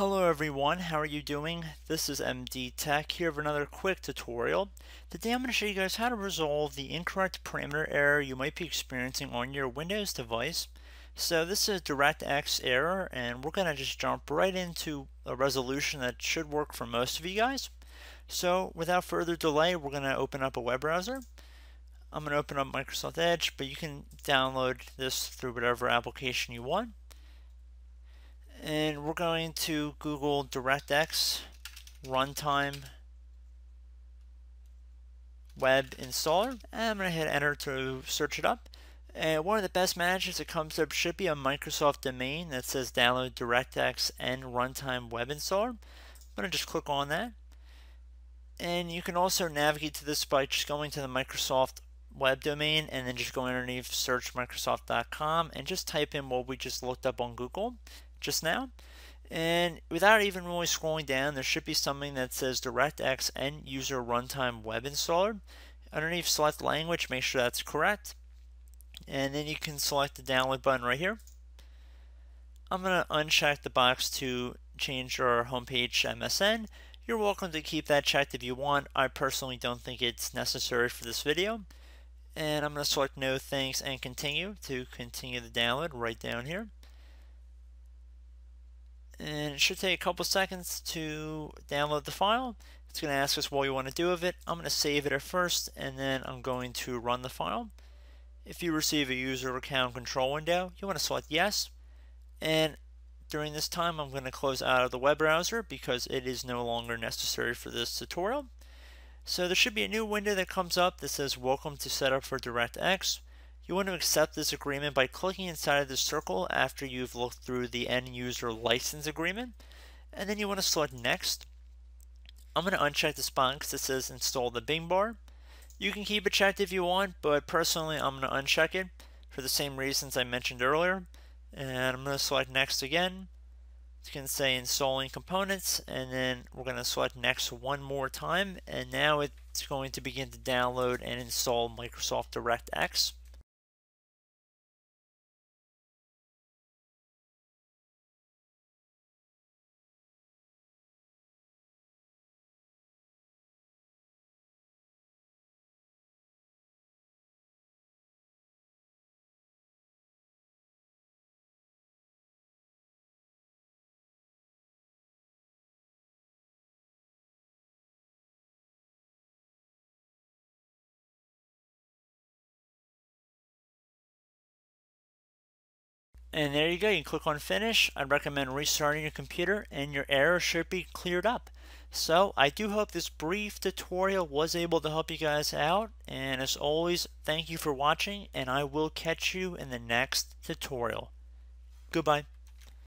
Hello everyone, how are you doing? This is MD Tech here for another quick tutorial. Today I'm going to show you guys how to resolve the incorrect parameter error you might be experiencing on your Windows device. So this is DirectX error and we're going to just jump right into a resolution that should work for most of you guys. So without further delay we're going to open up a web browser. I'm going to open up Microsoft Edge but you can download this through whatever application you want and we're going to Google DirectX runtime web installer and I'm going to hit enter to search it up and one of the best managers that comes up should be a Microsoft domain that says download DirectX and runtime web installer I'm going to just click on that and you can also navigate to this by just going to the Microsoft web domain and then just go underneath search microsoft.com and just type in what we just looked up on Google just now. And without even really scrolling down, there should be something that says DirectX End User Runtime Web Installer. Underneath select language, make sure that's correct. And then you can select the download button right here. I'm going to uncheck the box to change our homepage MSN. You're welcome to keep that checked if you want. I personally don't think it's necessary for this video. And I'm going to select no thanks and continue to continue the download right down here it should take a couple seconds to download the file. It's going to ask us what we want to do with it. I'm going to save it at first and then I'm going to run the file. If you receive a user account control window, you want to select yes. And during this time, I'm going to close out of the web browser because it is no longer necessary for this tutorial. So there should be a new window that comes up that says welcome to setup for DirectX. You want to accept this agreement by clicking inside of the circle after you've looked through the end user license agreement. And then you want to select next. I'm going to uncheck this box because it says install the Bing bar. You can keep it checked if you want, but personally I'm going to uncheck it for the same reasons I mentioned earlier. And I'm going to select next again. It's going to say installing components and then we're going to select next one more time and now it's going to begin to download and install Microsoft DirectX. And there you go, you click on finish. I'd recommend restarting your computer and your error should be cleared up. So I do hope this brief tutorial was able to help you guys out. And as always, thank you for watching and I will catch you in the next tutorial. Goodbye.